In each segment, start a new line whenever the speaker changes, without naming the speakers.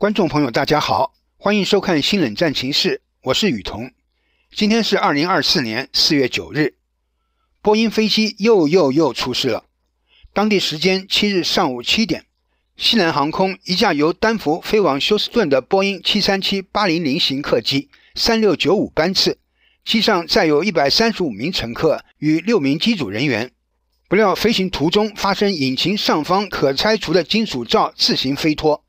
观众朋友，大家好，欢迎收看《新冷战情势》，我是雨桐。今天是二零二四年四月九日，波音飞机又又又出事了。当地时间七日上午七点，西南航空一架由丹佛飞往休斯顿的波音七三七八零零型客机三六九五班次，机上载有一百三十五名乘客与六名机组人员。不料飞行途中发生引擎上方可拆除的金属罩自行飞脱。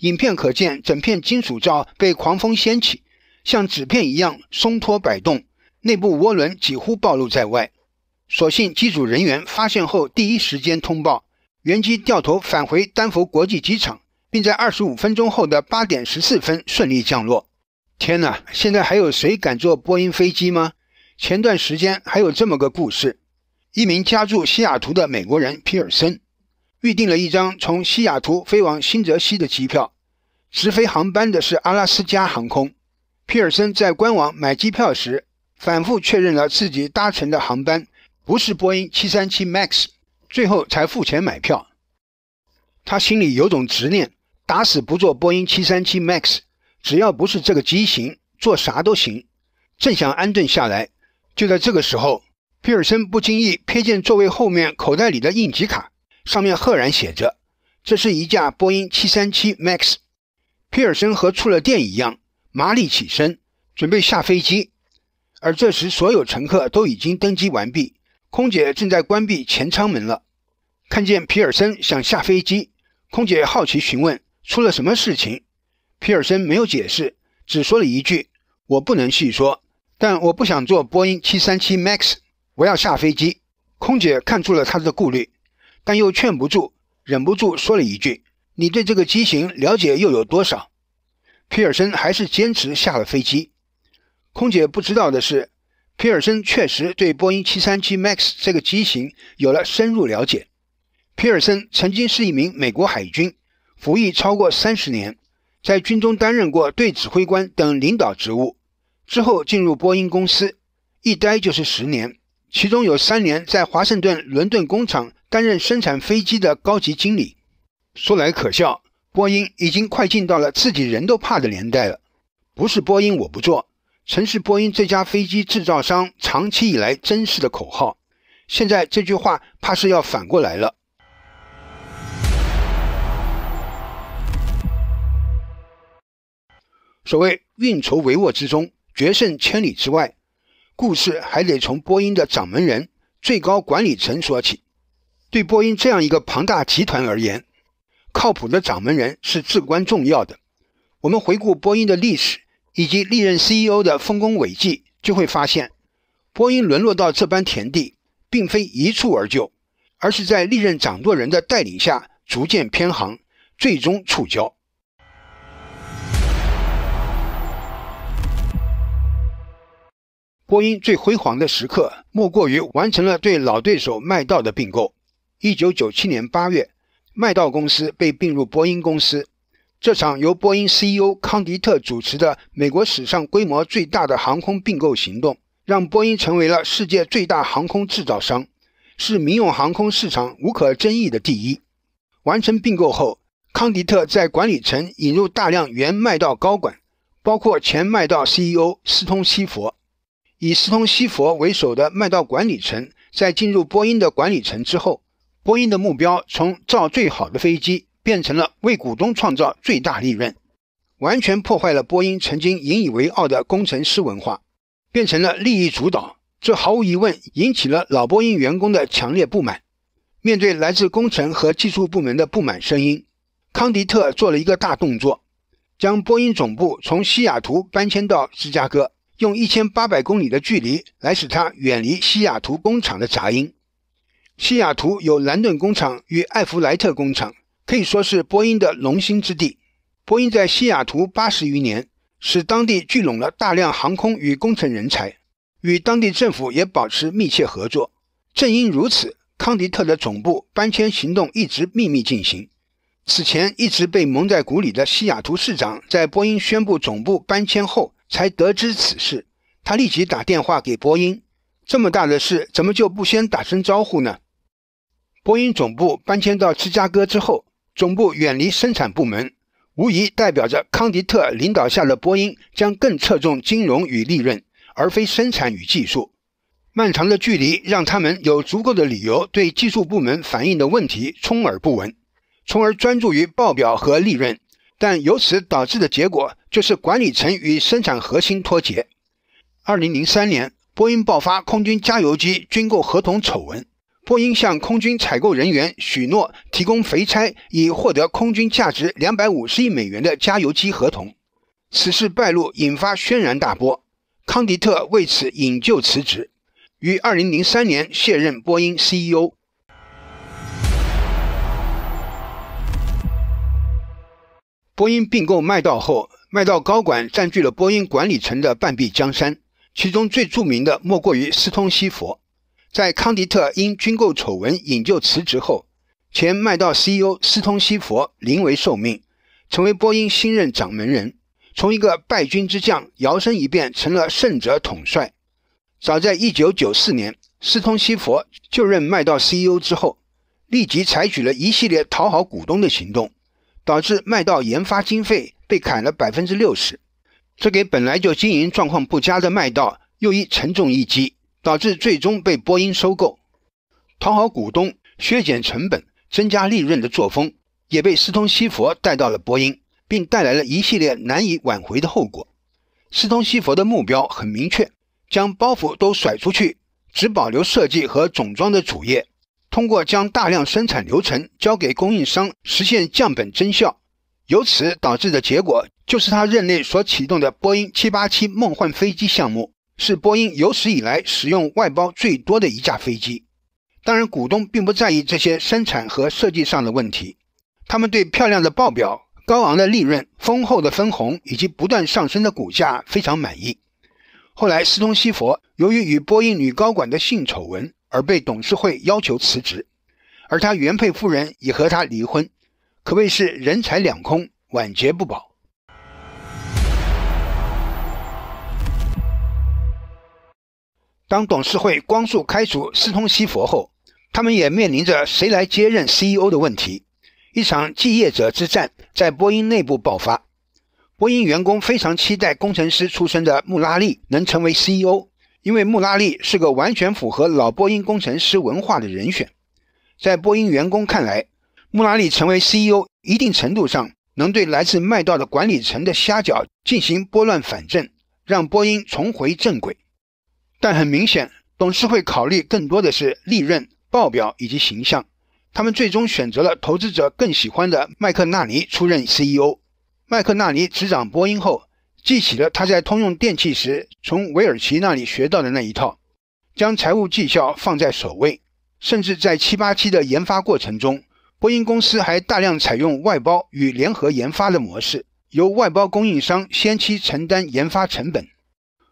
影片可见，整片金属罩被狂风掀起，像纸片一样松脱摆动，内部涡轮几乎暴露在外。所幸机组人员发现后，第一时间通报，原机掉头返回丹佛国际机场，并在二十五分钟后的八点十四分顺利降落。天哪！现在还有谁敢坐波音飞机吗？前段时间还有这么个故事：一名家住西雅图的美国人皮尔森。预订了一张从西雅图飞往新泽西的机票，直飞航班的是阿拉斯加航空。皮尔森在官网买机票时，反复确认了自己搭乘的航班不是波音737 MAX，最后才付钱买票。他心里有种执念，打死不做波音737 MAX，只要不是这个机型，做啥都行。正想安顿下来，就在这个时候，皮尔森不经意瞥见座位后面口袋里的应急卡。上面赫然写着：“这是一架波音737 Max。”皮尔森和触了电一样，麻利起身准备下飞机。而这时，所有乘客都已经登机完毕，空姐正在关闭前舱门了。看见皮尔森想下飞机，空姐好奇询问：“出了什么事情？”皮尔森没有解释，只说了一句：“我不能细说，但我不想坐波音737 Max，我要下飞机。”空姐看出了他的顾虑。但又劝不住，忍不住说了一句：“你对这个机型了解又有多少？”皮尔森还是坚持下了飞机。空姐不知道的是，皮尔森确实对波音737 MAX 这个机型有了深入了解。皮尔森曾经是一名美国海军，服役超过三十年，在军中担任过队指挥官等领导职务，之后进入波音公司，一待就是十年，其中有三年在华盛顿、伦敦工厂。担任生产飞机的高级经理，说来可笑，波音已经快进到了自己人都怕的年代了。不是波音我不做，曾是波音这家飞机制造商长期以来真实的口号。现在这句话怕是要反过来了。所谓运筹帷幄之中，决胜千里之外。故事还得从波音的掌门人、最高管理层说起。对波音这样一个庞大集团而言，靠谱的掌门人是至关重要的。我们回顾波音的历史以及历任 CEO 的丰功伟绩，就会发现，波音沦落到这般田地，并非一蹴而就，而是在历任掌舵人的带领下逐渐偏航，最终触礁。波音最辉煌的时刻，莫过于完成了对老对手麦道的并购。一九九七年八月，麦道公司被并入波音公司。这场由波音 CEO 康迪特主持的美国史上规模最大的航空并购行动，让波音成为了世界最大航空制造商，是民用航空市场无可争议的第一。完成并购后，康迪特在管理层引入大量原麦道高管，包括前麦道 CEO 斯通西佛。以斯通西佛为首的麦道管理层在进入波音的管理层之后。波音的目标从造最好的飞机变成了为股东创造最大利润，完全破坏了波音曾经引以为傲的工程师文化，变成了利益主导。这毫无疑问引起了老波音员工的强烈不满。面对来自工程和技术部门的不满声音，康迪特做了一个大动作，将波音总部从西雅图搬迁到芝加哥，用一千八百公里的距离来使它远离西雅图工厂的杂音。西雅图有兰顿工厂与艾弗莱特工厂，可以说是波音的龙兴之地。波音在西雅图八十余年，使当地聚拢了大量航空与工程人才，与当地政府也保持密切合作。正因如此，康迪特的总部搬迁行动一直秘密进行。此前一直被蒙在鼓里的西雅图市长，在波音宣布总部搬迁后才得知此事，他立即打电话给波音：“这么大的事，怎么就不先打声招呼呢？”波音总部搬迁到芝加哥之后，总部远离生产部门，无疑代表着康迪特领导下的波音将更侧重金融与利润，而非生产与技术。漫长的距离让他们有足够的理由对技术部门反映的问题充耳不闻，从而专注于报表和利润。但由此导致的结果就是管理层与生产核心脱节。二零零三年，波音爆发空军加油机军购合同丑闻。波音向空军采购人员许诺提供肥差，以获得空军价值两百五十亿美元的加油机合同。此事败露，引发轩然大波。康迪特为此引咎辞职，于二零零三年卸任波音 CEO。波音并购麦道后，麦道高管占据了波音管理层的半壁江山，其中最著名的莫过于斯通西佛。在康迪特因军购丑闻引咎辞职后，前麦道 CEO 斯通西佛临危受命，成为波音新任掌门人，从一个败军之将摇身一变成了胜者统帅。早在1994年，斯通西佛就任麦道 CEO 之后，立即采取了一系列讨好股东的行动，导致麦道研发经费被砍了60%，这给本来就经营状况不佳的麦道又一沉重一击。导致最终被波音收购，讨好股东、削减成本、增加利润的作风，也被斯通西佛带到了波音，并带来了一系列难以挽回的后果。斯通西佛的目标很明确，将包袱都甩出去，只保留设计和总装的主业，通过将大量生产流程交给供应商，实现降本增效。由此导致的结果，就是他任内所启动的波音七八七梦幻飞机项目。是波音有史以来使用外包最多的一架飞机。当然，股东并不在意这些生产和设计上的问题，他们对漂亮的报表、高昂的利润、丰厚的分红以及不断上升的股价非常满意。后来，斯通西佛由于与波音女高管的性丑闻而被董事会要求辞职，而他原配夫人已和他离婚，可谓是人财两空，晚节不保。当董事会光速开除斯通西佛后，他们也面临着谁来接任 CEO 的问题。一场继业者之战在波音内部爆发。波音员工非常期待工程师出身的穆拉利能成为 CEO，因为穆拉利是个完全符合老波音工程师文化的人选。在波音员工看来，穆拉利成为 CEO 一定程度上能对来自麦道的管理层的虾饺进行拨乱反正，让波音重回正轨。但很明显，董事会考虑更多的是利润、报表以及形象。他们最终选择了投资者更喜欢的麦克纳尼出任 CEO。麦克纳尼执掌波音后，记起了他在通用电气时从韦尔奇那里学到的那一套，将财务绩效放在首位。甚至在七八7的研发过程中，波音公司还大量采用外包与联合研发的模式，由外包供应商先期承担研发成本。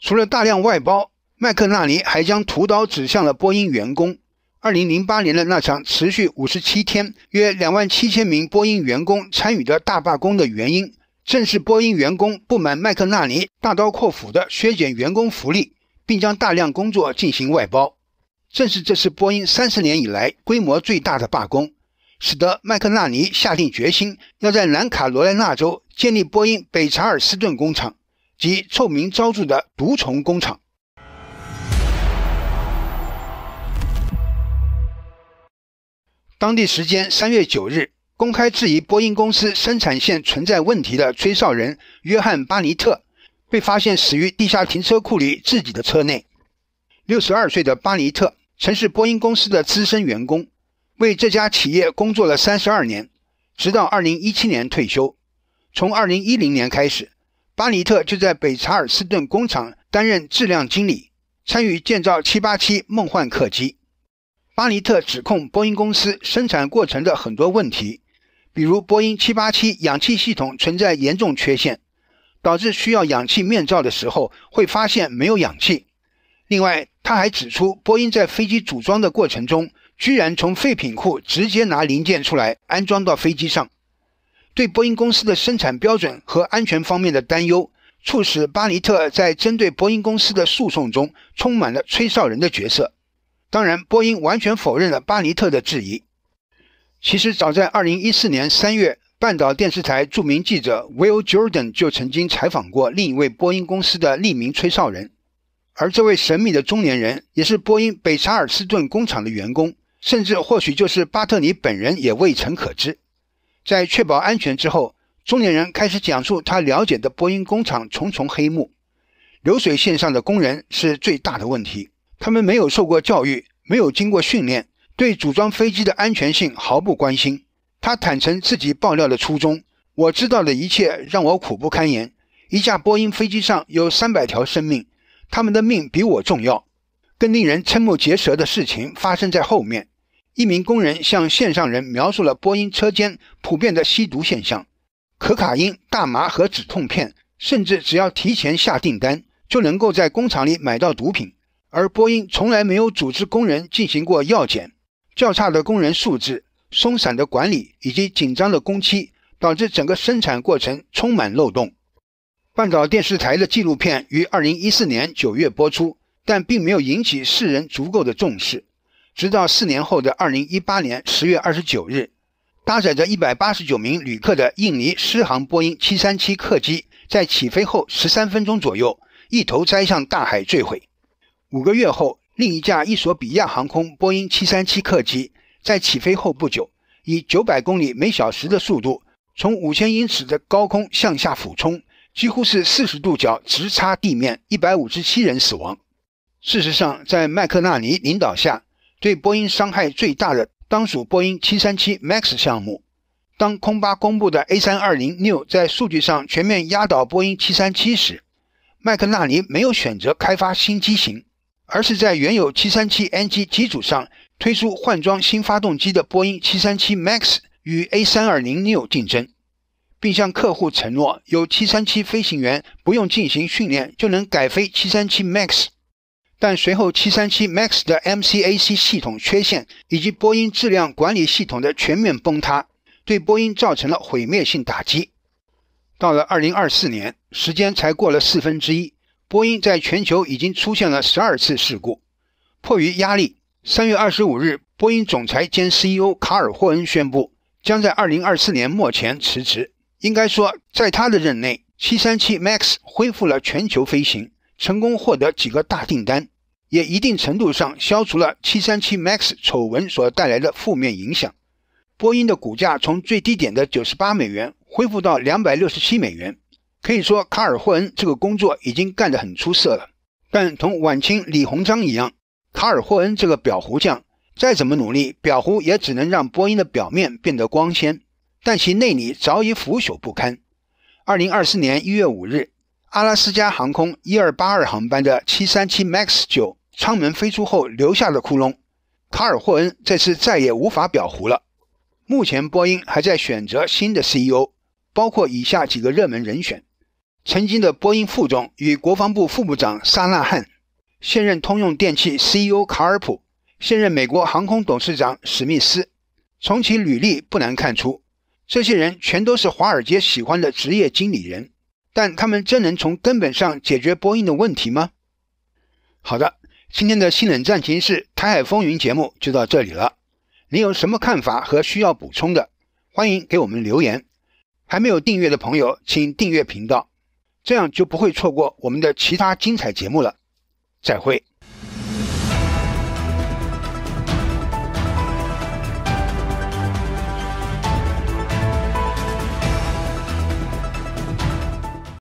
除了大量外包，麦克纳尼还将屠刀指向了波音员工。二零零八年的那场持续五十七天、约两万七千名波音员工参与的大罢工的原因，正是波音员工不满麦克纳尼大刀阔斧地削减员工福利，并将大量工作进行外包。正是这次波音三十年以来规模最大的罢工，使得麦克纳尼下定决心要在南卡罗来纳州建立波音北查尔斯顿工厂，即臭名昭著的毒虫工厂。当地时间三月九日，公开质疑波音公司生产线存在问题的吹哨人约翰·巴尼特，被发现死于地下停车库里自己的车内。六十二岁的巴尼特曾是波音公司的资深员工，为这家企业工作了三十二年，直到二零一七年退休。从二零一零年开始，巴尼特就在北查尔斯顿工厂担任质量经理，参与建造七八七梦幻客机。巴尼特指控波音公司生产过程的很多问题，比如波音787氧气系统存在严重缺陷，导致需要氧气面罩的时候会发现没有氧气。另外，他还指出，波音在飞机组装的过程中，居然从废品库直接拿零件出来安装到飞机上。对波音公司的生产标准和安全方面的担忧，促使巴尼特在针对波音公司的诉讼中，充满了吹哨人的角色。当然，波音完全否认了巴尼特的质疑。其实，早在2014年3月，半岛电视台著名记者 Will Jordan 就曾经采访过另一位波音公司的匿名吹哨人，而这位神秘的中年人也是波音北查尔斯顿工厂的员工，甚至或许就是巴特尼本人，也未曾可知。在确保安全之后，中年人开始讲述他了解的波音工厂重重黑幕。流水线上的工人是最大的问题。他们没有受过教育，没有经过训练，对组装飞机的安全性毫不关心。他坦诚自己爆料的初衷：我知道的一切让我苦不堪言。一架波音飞机上有三百条生命，他们的命比我重要。更令人瞠目结舌的事情发生在后面：一名工人向线上人描述了波音车间普遍的吸毒现象——可卡因、大麻和止痛片，甚至只要提前下订单，就能够在工厂里买到毒品。而波音从来没有组织工人进行过药检，较差的工人素质、松散的管理以及紧张的工期，导致整个生产过程充满漏洞。半岛电视台的纪录片于二零一四年九月播出，但并没有引起世人足够的重视。直到四年后的二零一八年十月二十九日，搭载着一百八十九名旅客的印尼狮航波音七三七客机，在起飞后十三分钟左右，一头栽向大海坠毁。五个月后，另一架伊索比亚航空波音737客机在起飞后不久，以900公里每小时的速度，从5000英尺的高空向下俯冲，几乎是40度角直插地面，157人死亡。事实上，在麦克纳尼领导下，对波音伤害最大的当属波音737 MAX 项目。当空巴公布的 A320neo 在数据上全面压倒波音737时，麦克纳尼没有选择开发新机型。而是在原有 737NG 基础上推出换装新发动机的波音737 MAX 与 A320neo 竞争，并向客户承诺有737飞行员不用进行训练就能改飞737 MAX。但随后737 MAX 的 MCAC 系统缺陷以及波音质量管理系统的全面崩塌，对波音造成了毁灭性打击。到了2024年，时间才过了四分之一。波音在全球已经出现了十二次事故，迫于压力，三月二十五日，波音总裁兼 CEO 卡尔霍恩宣布将在二零二四年末前辞职。应该说，在他的任内，737 MAX 恢复了全球飞行，成功获得几个大订单，也一定程度上消除了737 MAX 丑闻所带来的负面影响。波音的股价从最低点的九十八美元恢复到两百六十七美元。可以说，卡尔霍恩这个工作已经干得很出色了。但同晚清李鸿章一样，卡尔霍恩这个裱糊匠再怎么努力，裱糊也只能让波音的表面变得光鲜，但其内里早已腐朽不堪。二零二四年一月五日，阿拉斯加航空一二八二航班的七三七 MAX 九舱门飞出后留下了窟窿，卡尔霍恩这次再也无法裱糊了。目前，波音还在选择新的 CEO，包括以下几个热门人选。曾经的波音副总与国防部副部长沙纳汉，现任通用电气 CEO 卡尔普，现任美国航空董事长史密斯，从其履历不难看出，这些人全都是华尔街喜欢的职业经理人。但他们真能从根本上解决波音的问题吗？好的，今天的《新冷战形势·台海风云》节目就到这里了。你有什么看法和需要补充的，欢迎给我们留言。还没有订阅的朋友，请订阅频道。这样就不会错过我们的其他精彩节目了。再会。